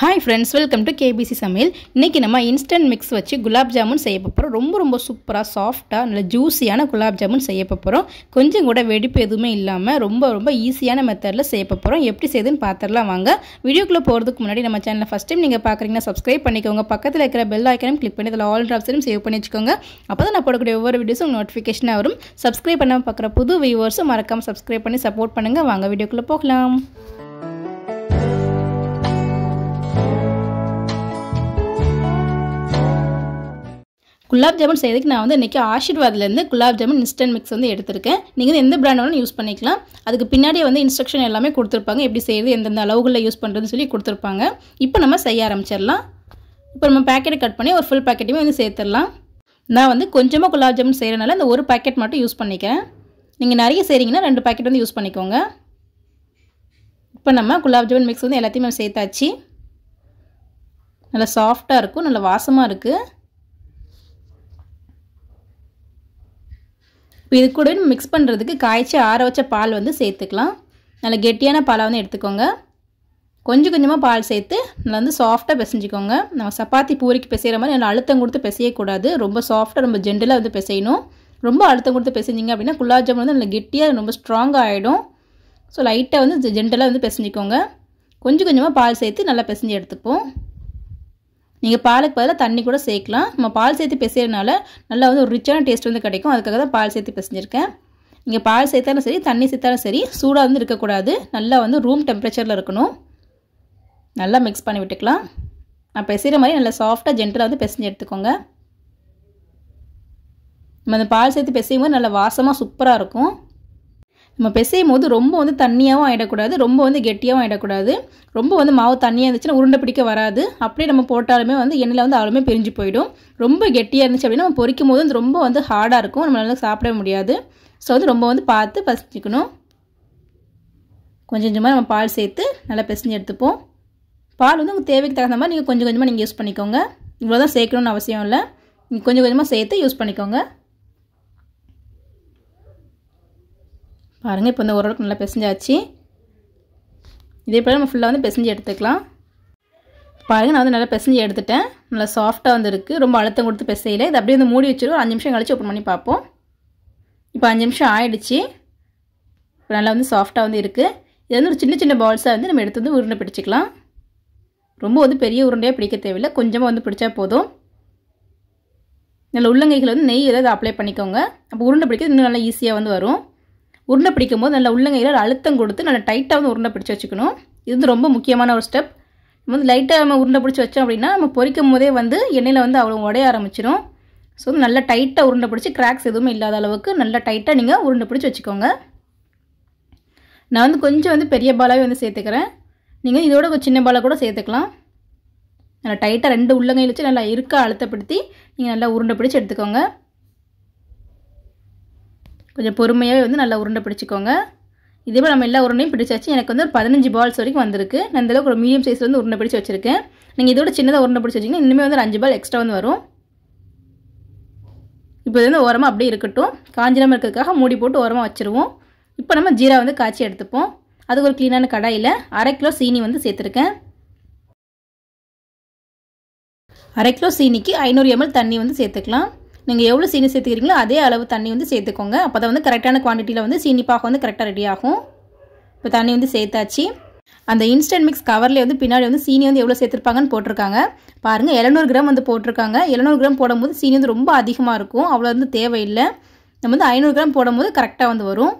hi friends welcome to KBC சமையல் இன்றைக்கி நம்ம இன்ஸ்டன்ட் மிக்ஸ் வச்சு குலாப் ஜாமுன் செய்ய போகிறோம் ரொம்ப ரொம்ப சூப்பராக சாஃப்டாக நல்ல ஜூஸியான குலாப் ஜாமுன் செய்ய போகிறோம் கொஞ்சம் கூட வெடிப்பு எதுவுமே இல்லாமல் ரொம்ப ரொம்ப ஈஸியான மெத்தடில் செய்ய போகிறோம் எப்படி செய்யுதுன்னு பார்த்துடலாம் வாங்க வீடியோக்குள்ளே போகிறதுக்கு முன்னாடி நம்ம சேனலில் ஃபஸ்ட் டைம் நீங்கள் பார்க்குறீங்கன்னா சப்ஸ்கிரைப் பண்ணிக்கோங்க பக்கத்தில் இருக்கிற பெல் ஐக்கனும் கிளிக் பண்ணி அதில் ஆல் ட்ராப்ஸையும் சேவ் பண்ணி வச்சுக்கோங்க அப்போ தான் நான் போடக்கூடிய ஒவ்வொரு வீடியோஸும் நோட்டிஃபிகேஷனாக வரும் சப்ஸ்கிரைப் பண்ணாமல் பார்க்குற புது வியூவர்ஸும் மறக்காமல் சப்ஸ்கிரைப் பண்ணி சப்போர்ட் பண்ணுங்கள் வாங்க வீடியோக்குள்ளே போகலாம் குலாப் ஜாமுன் செய்யறதுக்கு நான் வந்து இன்றைக்கி ஆஷிர்வாத்லேருந்து குலாப் ஜாமுன் இன்ஸ்டன்ட் மிக்ஸ் வந்து எடுத்திருக்கேன் நீங்கள் வந்து எந்த பிராண்டாலும் யூஸ் பண்ணிக்கலாம் அதுக்கு பின்னாடியே வந்து இன்ஸ்ட்ரக்ஷன் எல்லாமே கொடுத்துருப்பாங்க எப்படி செய்யுது எந்தெந்த அளவுகளில் யூஸ் பண்ணுறதுன்னு சொல்லி கொடுத்துருப்பாங்க இப்போ நம்ம செய்ய ஆரம்பிச்சிடலாம் இப்போ நம்ம பேக்கெட் கட் பண்ணி ஒரு ஃபுல் பேக்கெட்டுமே வந்து சேர்த்துடலாம் நான் வந்து கொஞ்சமாக குலாப் ஜாமுன் செய்கிறனால இந்த ஒரு பேக்கெட் மட்டும் யூஸ் பண்ணிக்கிறேன் நீங்கள் நிறைய செய்கிறீங்கன்னா ரெண்டு பேக்கெட் வந்து யூஸ் பண்ணிக்கோங்க இப்போ நம்ம குலாப் ஜாமுன் மிக்ஸ் வந்து எல்லாத்தையுமே சேர்த்தாச்சு நல்லா சாஃப்டாக இருக்கும் நல்லா வாசமாக இருக்குது இது கூட மிக்ஸ் பண்ணுறதுக்கு காய்ச்சி ஆற வச்ச பால் வந்து சேர்த்துக்கலாம் நல்லா கெட்டியான பாலை வந்து எடுத்துக்கோங்க கொஞ்சம் கொஞ்சமாக பால் சேர்த்து நல்லா வந்து சாஃப்டாக பிசைஞ்சிக்கோங்க நம்ம சப்பாத்தி பூரிக்கு பிசைகிற மாதிரி நல்லா அழுத்தம் கொடுத்து பிசையக்கூடாது ரொம்ப சாஃப்டாக ரொம்ப ஜென்டலாக வந்து பிசையணும் ரொம்ப அழுத்தம் கொடுத்து பிசைஞ்சிங்க அப்படின்னா குலாப் ஜாமுன் வந்து நல்லா கெட்டியாக ரொம்ப ஸ்ட்ராங்காக ஆகிடும் ஸோ லைட்டாக வந்து ஜென்டலாக வந்து பிசைஞ்சிக்கோங்க கொஞ்சம் கொஞ்சமாக பால் சேர்த்து நல்லா பிசைஞ்சு எடுத்துப்போம் நீங்கள் பாலுக்கு பதிலாக தண்ணி கூட சேர்க்கலாம் நம்ம பால் சேர்த்து பிசையிறதுனால நல்லா வந்து ஒரு ரிச்சான டேஸ்ட் வந்து கிடைக்கும் அதுக்காக தான் பால் சேர்த்து பிசைஞ்சிருக்கேன் நீங்கள் பால் சேர்த்தாலும் சரி தண்ணி சேர்த்தாலும் சரி சூடாக வந்து இருக்கக்கூடாது நல்லா வந்து ரூம் டெம்பரேச்சரில் இருக்கணும் நல்லா மிக்ஸ் பண்ணி விட்டுக்கலாம் நான் பிசைகிற மாதிரி நல்லா சாஃப்டாக ஜென்டலாக வந்து பிசைஞ்சு எடுத்துக்கோங்க நம்ம அந்த பால் சேர்த்து பிசையும் போது நல்லா வாசமாக சூப்பராக இருக்கும் நம்ம பிசையும் போது ரொம்ப வந்து தண்ணியாகவும் ஆகிடக்கூடாது ரொம்ப வந்து கெட்டியாகவும் ஆகிடக்கூடாது ரொம்ப வந்து மாவு தண்ணியாக இருந்துச்சுன்னா உருண்டை பிடிக்க வராது அப்படியே நம்ம போட்டாலுமே வந்து எண்ணெயில் வந்து ஆளுமே பிரிஞ்சு போயிடும் ரொம்ப கெட்டியாக இருந்துச்சு அப்படின்னா நம்ம பொறிக்கும் போது ரொம்ப வந்து ஹார்டாக இருக்கும் நம்மளால சாப்பிட முடியாது ஸோ வந்து ரொம்ப வந்து பார்த்து பசிச்சுக்கணும் கொஞ்சம் கொஞ்சமாக நம்ம பால் சேர்த்து நல்லா பிசைஞ்சு எடுத்துப்போம் பால் வந்து உங்கள் தேவைக்கு தகுந்த மாதிரி நீங்கள் கொஞ்சம் கொஞ்சமாக நீங்கள் யூஸ் பண்ணிக்கோங்க இவ்வளோ தான் சேர்க்கணும்னு அவசியம் இல்லை நீங்கள் கொஞ்சம் கொஞ்சமாக சேர்த்து யூஸ் பண்ணிக்கோங்க பாருங்கள் இப்போ இந்த ஓரளவுக்கு நல்லா பிசைஞ்சாச்சு இதே போல் நம்ம ஃபுல்லாக வந்து பிசைஞ்சு எடுத்துக்கலாம் பாருங்கள் நான் வந்து நல்லா பிசைஞ்சு எடுத்துட்டேன் நல்லா சாஃப்டாக வந்துருக்கு ரொம்ப அழுத்தம் கொடுத்து பிசையில் இது அப்படியே வந்து மூடி வச்சுருவோம் அஞ்சு நிமிஷம் கழிச்சு ஓப்பன் பண்ணி பார்ப்போம் இப்போ அஞ்சு நிமிஷம் ஆயிடுச்சு இப்போ நல்லா வந்து சாஃப்டாக வந்து இருக்குது இது வந்து ஒரு சின்ன சின்ன பால்ஸாக வந்து நம்ம எடுத்து வந்து உருண்டை பிடிச்சிக்கலாம் ரொம்ப வந்து பெரிய உருண்டையாக பிடிக்க தேவையில்லை கொஞ்சமாக வந்து பிடிச்சா போதும் நல்ல உள்ளங்கைகள் வந்து நெய் ஏதாவது அப்ளை பண்ணிக்கோங்க அப்போ உருண்டை பிடிக்கிறது இன்னும் நல்லா ஈஸியாக வந்து வரும் உருண்டை பிடிக்கும் போது நல்லா உள்ளங்கையில் அழுத்தம் கொடுத்து நல்லா டைட்டாக வந்து உருண்டை பிடிச்சி வச்சுக்கணும் இது வந்து ரொம்ப முக்கியமான ஒரு ஸ்டெப் நம்ம வந்து லைட்டாக நம்ம உருண்டை பிடிச்சி வச்சோம் அப்படின்னா நம்ம பொறிக்கும் போதே வந்து எண்ணெயில் வந்து அவ்வளோ உடைய ஆரம்பிச்சிடும் ஸோ வந்து நல்லா டைட்டாக உருண்டை பிடிச்சி கிராக்ஸ் எதுவுமே இல்லாத அளவுக்கு நல்லா டைட்டாக நீங்கள் உருண்டை பிடிச்சி வச்சுக்கோங்க நான் வந்து கொஞ்சம் வந்து பெரிய பாலாகவே வந்து சேர்த்துக்கிறேன் நீங்கள் இதோட ஒரு சின்ன பாலாக கூட சேர்த்துக்கலாம் நல்லா டைட்டாக ரெண்டு உள்ளங்கையில் வச்சு நல்லா இருக்க அழுத்தப்படுத்தி நீங்கள் நல்லா உருண்டை பிடிச்சி எடுத்துக்கோங்க கொஞ்சம் பொறுமையாகவே வந்து நல்லா உருண்டை பிடிச்சிக்கோங்க இதே போல் நம்ம எல்லா உருண்டையும் பிடிச்சாச்சு எனக்கு வந்து ஒரு பதினஞ்சு பால்ஸ் வரைக்கும் வந்திருக்கு நான் இந்தளவுக்கு ஒரு மீடியம் சைஸ் வந்து உருண்டை பிடிச்சி வச்சிருக்கேன் நீங்கள் இதோட சின்னதாக உருண்டை பிடிச்சி வச்சிங்கன்னா இன்னுமே வந்து ஒரு அஞ்சு பால் எக்ஸ்ட்ரா வந்து வரும் இப்போ வந்து ஓரமாக அப்படியே இருக்கட்டும் காஞ்சிராமல் இருக்கிறதுக்காக மூடி போட்டு ஓரமாக வச்சுருவோம் இப்போ நம்ம ஜீரா வந்து காய்ச்சி எடுத்துப்போம் அது ஒரு க்ளீனான கடாயில் அரை கிலோ சீனி வந்து சேர்த்துருக்கேன் அரை கிலோ சீனிக்கு ஐநூறு எம்எல் தண்ணி வந்து சேர்த்துக்கலாம் நீங்கள் எவ்வளோ சீனி சேர்த்துக்கிறீங்களோ அதே அளவு தண்ணி வந்து சேர்த்துக்கோங்க அப்போ தான் வந்து கரெக்டான குவான்டிட்டியில் வந்து சீனி பாகம் வந்து கரெக்டாக ரெடி ஆகும் இப்போ தண்ணி வந்து சேர்த்தாச்சு அந்த இன்ஸ்டன்ட் மிக்ஸ் கவர்லேயே வந்து பின்னாடி வந்து சீனி வந்து எவ்வளோ சேர்த்துருப்பாங்கன்னு போட்டிருக்காங்க பாருங்கள் எழுநூறு கிராம் வந்து போட்டிருக்காங்க எழுநூறு கிராம் போடும்போது சீனி வந்து ரொம்ப அதிகமாக இருக்கும் அவ்வளோ வந்து தேவையில்லை நம்ம வந்து ஐநூறு கிராம் போடும்போது கரெக்டாக வந்து வரும்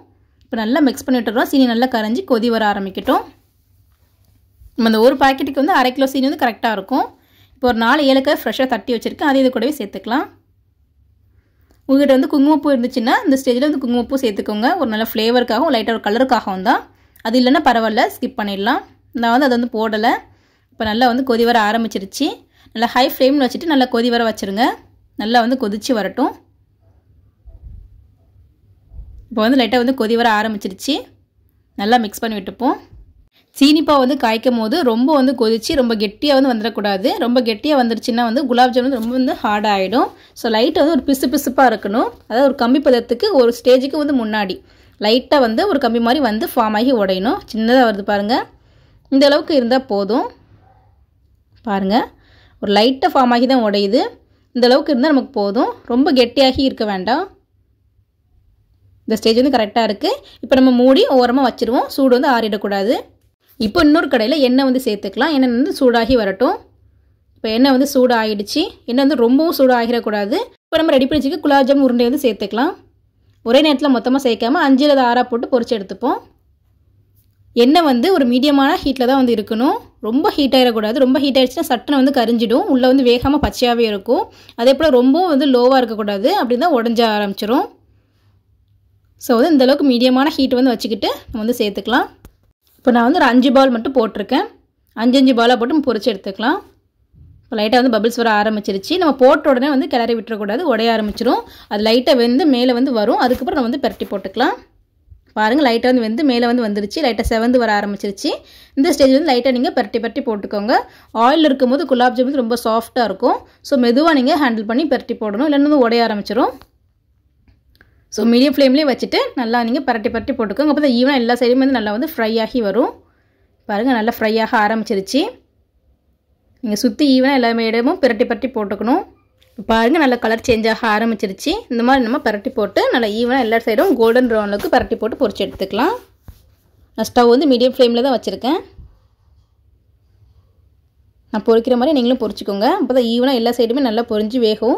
இப்போ நல்லா மிக்ஸ் பண்ணி விட்டுறோம் சீனி நல்லா கரைஞ்சி கொதி வர ஆரம்பிக்கட்டும் நம்ம அந்த ஒரு பாக்கெட்டுக்கு வந்து அரை கிலோ சீனி வந்து கரெக்டாக இருக்கும் இப்போ ஒரு நாலு ஏலக்காய் ஃப்ரெஷ்ஷாக தட்டி வச்சுருக்கேன் அதே இது கூடவே சேர்த்துக்கலாம் உங்ககிட்ட வந்து குங்குமப்பூ இருந்துச்சுன்னா இந்த ஸ்டேஜில் வந்து குங்குமப்பூ சேர்த்துக்கோங்க ஒரு நல்ல ஃப்ளேவருக்காகவும் லைட்டாக ஒரு கலருக்காகவும் தான் அது இல்லைன்னா பரவாயில்ல ஸ்கிப் பண்ணிடலாம் நான் வந்து அதை வந்து போடலை இப்போ நல்லா வந்து கொதி வர ஆரம்பிச்சிருச்சு நல்லா ஹை ஃப்ளேமில் வச்சுட்டு நல்லா கொதி வர வச்சுருங்க நல்லா வந்து கொதித்து வரட்டும் இப்போ வந்து லைட்டாக வந்து கொதி வர ஆரம்பிச்சிருச்சு நல்லா மிக்ஸ் பண்ணி விட்டுப்போம் சீனிப்பாக வந்து காய்க்கும் போது ரொம்ப வந்து கொதிச்சு ரொம்ப கெட்டியாக வந்து வந்துடக்கூடாது ரொம்ப கெட்டியாக வந்துருச்சுன்னா வந்து குலாப் ஜாமுன் வந்து ரொம்ப வந்து ஹார்டாக ஆகிடும் ஸோ லைட்டை வந்து ஒரு பிசு பிசுப்பாக இருக்கணும் அதாவது ஒரு கம்மி பதத்துக்கு ஒரு ஸ்டேஜுக்கு வந்து முன்னாடி லைட்டாக வந்து ஒரு கம்பி மாதிரி வந்து ஃபார்ம் ஆகி உடையணும் சின்னதாக வருது பாருங்கள் இந்த அளவுக்கு இருந்தால் போதும் பாருங்கள் ஒரு லைட்டாக ஃபார்ம் ஆகி தான் உடையுது இந்த அளவுக்கு இருந்தால் நமக்கு போதும் ரொம்ப கெட்டியாகி இருக்க வேண்டாம் இந்த ஸ்டேஜ் வந்து கரெக்டாக இருக்குது இப்போ நம்ம மூடி ஓரமாக வச்சுருவோம் சூடு வந்து ஆறிடக்கூடாது இப்போ இன்னொரு கடையில் எண்ணெய் வந்து சேர்த்துக்கலாம் எண்ணெய் வந்து சூடாகி வரட்டும் இப்போ எண்ணெய் வந்து சூடாகிடுச்சு எண்ணெய் வந்து ரொம்பவும் சூடாகிடக்கூடாது இப்போ நம்ம ரெடி பண்ணி குலாப் குலாப்ஜாம் உருண்டை வந்து சேர்த்துக்கலாம் ஒரே நேரத்தில் மொத்தமாக சேர்க்காமல் அஞ்சு அல்லது ஆறாக போட்டு பொறிச்சு எடுத்துப்போம் எண்ணெய் வந்து ஒரு மீடியமான ஹீட்டில் தான் வந்து இருக்கணும் ரொம்ப ஹீட் ஆகிடக்கூடாது ரொம்ப ஹீட் ஆகிடுச்சுன்னா சட்டனை வந்து கரிஞ்சிடும் உள்ளே வந்து வேகமாக பச்சையாகவே இருக்கும் அதே போல் ரொம்பவும் வந்து லோவாக இருக்கக்கூடாது அப்படி தான் உடஞ்ச ஆரம்பிச்சிடும் ஸோ வந்து இந்தளவுக்கு மீடியமான ஹீட் வந்து வச்சுக்கிட்டு நம்ம வந்து சேர்த்துக்கலாம் இப்போ நான் வந்து ஒரு அஞ்சு பால் மட்டும் போட்டிருக்கேன் அஞ்சு அஞ்சு பாலாக போட்டு பொறிச்சு எடுத்துக்கலாம் இப்போ லைட்டாக வந்து பபிள்ஸ் வர ஆரம்பிச்சிருச்சு நம்ம போட்ட உடனே வந்து கிளறி விட்டுறக்கூடாது உடைய ஆரம்பிச்சிரும் அது லைட்டாக வெந்து மேலே வந்து வரும் அதுக்கப்புறம் நம்ம வந்து பரட்டி போட்டுக்கலாம் பாருங்கள் லைட்டாக வந்து வெந்து மேலே வந்து வந்துருச்சு லைட்டாக செவந்து வர ஆரம்பிச்சிருச்சு இந்த ஸ்டேஜ் வந்து லைட்டாக நீங்கள் பரட்டி பரட்டி போட்டுக்கோங்க ஆயில் இருக்கும்போது குலாப் ஜாமுன் ரொம்ப சாஃப்ட்டாக இருக்கும் ஸோ மெதுவாக நீங்கள் ஹேண்டில் பண்ணி பரட்டி போடணும் இல்லைன்னு வந்து உடைய ஆரம்பிச்சிடும் ஸோ மீடியம் ஃப்ளேம்லேயே வச்சுட்டு நல்லா நீங்கள் பரட்டி பரட்டி போட்டுக்கோங்க அப்போ தான் ஈவனாக எல்லா சைடும் வந்து நல்லா வந்து ஃப்ரை ஆகி வரும் பாருங்கள் நல்லா ஃப்ரை ஆக ஆரம்பிச்சிருச்சு நீங்கள் சுற்றி ஈவனாக எல்லா இடமும் பரட்டி பரட்டி போட்டுக்கணும் பாருங்கள் நல்லா கலர் சேஞ்ச் ஆக ஆரம்பிச்சிருச்சு இந்த மாதிரி நம்ம பரட்டி போட்டு நல்லா ஈவனாக எல்லா சைடும் கோல்டன் ப்ரௌனுக்கு பரட்டி போட்டு பொறிச்சு எடுத்துக்கலாம் நான் ஸ்டவ் வந்து மீடியம் ஃப்ளேமில் தான் வச்சுருக்கேன் நான் பொறிக்கிற மாதிரி நீங்களும் பொறிச்சிக்கோங்க அப்போ தான் ஈவனாக எல்லா சைடுமே நல்லா பொறிஞ்சு வேகும்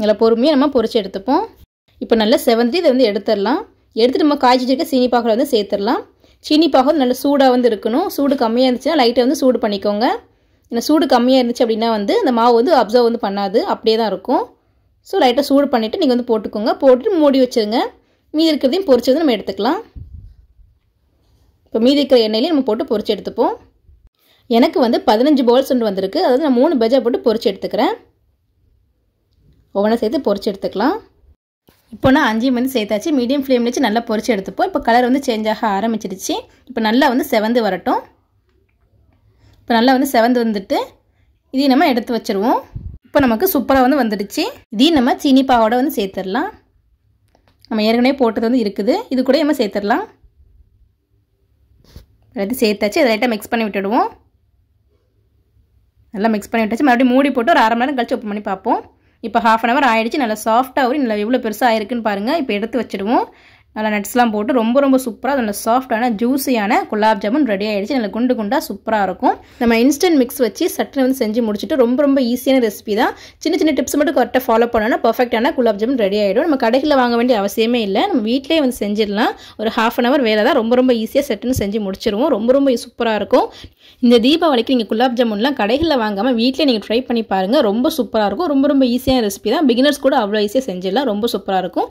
நல்லா பொறுமையாக நம்ம பொறிச்சு எடுத்துப்போம் இப்போ நல்லா செவந்தி இதை வந்து எடுத்துடலாம் எடுத்துகிட்டு நம்ம காய்ச்சி வச்சுருக்க சீனி பாகம் வந்து சேர்த்துடலாம் சீனி பாகம் வந்து நல்லா சூடாக வந்து இருக்கணும் சூடு கம்மியாக இருந்துச்சுன்னா லைட்டாக வந்து சூடு பண்ணிக்கோங்க ஏன்னா சூடு கம்மியாக இருந்துச்சு அப்படின்னா வந்து அந்த மாவு வந்து அப்சர்வ் வந்து பண்ணாது அப்படியே தான் இருக்கும் ஸோ லைட்டாக சூடு பண்ணிவிட்டு நீங்கள் வந்து போட்டுக்கோங்க போட்டுட்டு மூடி வச்சுருங்க மீதி இருக்கிறதையும் பொறிச்சு வந்து நம்ம எடுத்துக்கலாம் இப்போ மீதி இருக்கிற எண்ணெயிலையும் நம்ம போட்டு பொறிச்சு எடுத்துப்போம் எனக்கு வந்து பதினஞ்சு பவுல்ஸ் ஒன்று வந்திருக்கு அதாவது நான் மூணு பஜா போட்டு பொறிச்சு எடுத்துக்கிறேன் ஒவ்வொன்றா சேர்த்து பொறிச்சு எடுத்துக்கலாம் இப்போ நான் அஞ்சு மணி சேர்த்தாச்சு மீடியம் ஃப்ளேமில் வச்சு நல்லா பொறிச்சு எடுத்துப்போம் இப்போ கலர் வந்து சேஞ்ச் ஆக ஆரம்பிச்சிருச்சு இப்போ நல்லா வந்து செவந்து வரட்டும் இப்போ நல்லா வந்து செவந்து வந்துட்டு இதையும் நம்ம எடுத்து வச்சுருவோம் இப்போ நமக்கு சூப்பராக வந்து வந்துடுச்சு இதையும் நம்ம சீனி பாவோட வந்து சேர்த்துடலாம் நம்ம ஏற்கனவே போட்டது வந்து இருக்குது இது கூட நம்ம சேர்த்துடலாம் எல்லாத்தையும் சேர்த்தாச்சு அதை லைட்டாக மிக்ஸ் பண்ணி விட்டுடுவோம் நல்லா மிக்ஸ் பண்ணி விட்டாச்சு மறுபடியும் மூடி போட்டு ஒரு அரை மணி நேரம் கழிச்சு ஓப்பன் பண்ணி பார்ப்போம் இப்போ ஹாஃப் அன் ஹவர் ஆகிடுச்சு நல்லா சாஃப்டாக ஒரு நல்லா எவ்வளோ பெருசாக ஆயிருக்குன்னு பாருங்கள் இப்போ எடுத்து வச்சுடுவோம் நல்லா நட்ஸ்லாம் போட்டு ரொம்ப ரொம்ப சூப்பராக நல்ல சாஃப்டான ஜூஸியான குலாப் ஜாமுன் ரெடி ஆகிடுச்சு நல்லா குண்டு குண்டாக சூப்பராக இருக்கும் நம்ம இன்ஸ்டன்ட் மிக்ஸ் வச்சு சட்டனை வந்து செஞ்சு முடிச்சுட்டு ரொம்ப ரொம்ப ஈஸியான ரெசிபி தான் சின்ன சின்ன டிப்ஸ் மட்டும் கரெக்டாக ஃபாலோ பண்ணோம்னா பர்ஃபெக்டான குலாப் ஜாமுன் ரெடி ஆகிடும் நம்ம கடைகளில் வாங்க வேண்டிய அவசியமே இல்லை நம்ம வீட்டிலே வந்து செஞ்சிடலாம் ஒரு ஹாஃப் அன் ஹவர் வேலை தான் ரொம்ப ரொம்ப ஈஸியாக செட்டுன்னு செஞ்சு முடிச்சிருவோம் ரொம்ப ரொம்ப சூப்பராக இருக்கும் இந்த தீபாவளிக்கு நீங்கள் குலாப் ஜாமுன்லாம் கடைகளில் வாங்காமல் வீட்டிலே நீங்கள் ட்ரை பண்ணி பாருங்கள் ரொம்ப சூப்பராக இருக்கும் ரொம்ப ரொம்ப ஈஸியான ரெசிபி தான் பிகினர்ஸ் கூட அவ்வளோ ஈஸியாக செஞ்சிடலாம் ரொம்ப சூப்பராக இருக்கும்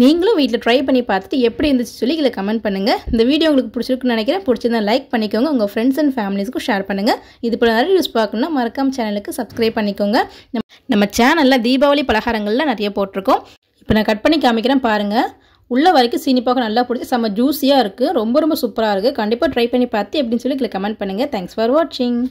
நீங்களும் வீட்டில் ட்ரை பண்ணி பார்த்துட்டு எப்படி இருந்துச்சு சொல்லி இதில் கமெண்ட் பண்ணுங்கள் இந்த வீடியோ உங்களுக்கு பிடிச்சிருக்குன்னு நினைக்கிறேன் பிடிச்சிருந்தா லைக் பண்ணிக்கோங்க உங்கள் ஃப்ரெண்ட்ஸ் அண்ட் ஃபேமிலிஸ்க்கும் ஷேர் பண்ணுங்கள் இது போல் நிறைய நியூஸ் பார்க்கணும்னா மறக்காம சேனலுக்கு சப்ஸ்கிரைப் பண்ணிக்கோங்க நம்ம சேனலில் தீபாவளி பலகாரங்கள்லாம் நிறைய போட்டிருக்கோம் இப்போ நான் கட் பண்ணி காமிக்கிறேன் பாருங்கள் உள்ள வரைக்கும் சீனிப்பாக நல்லா பிடிச்சி செம்ம ஜூஸியாக இருக்குது ரொம்ப ரொம்ப சூப்பராக இருக்குது கண்டிப்பாக ட்ரை பண்ணி பார்த்து எப்படின்னு சொல்லி இதில் கமெண்ட் பண்ணுங்கள் தேங்க்ஸ் ஃபார் வாட்சிங்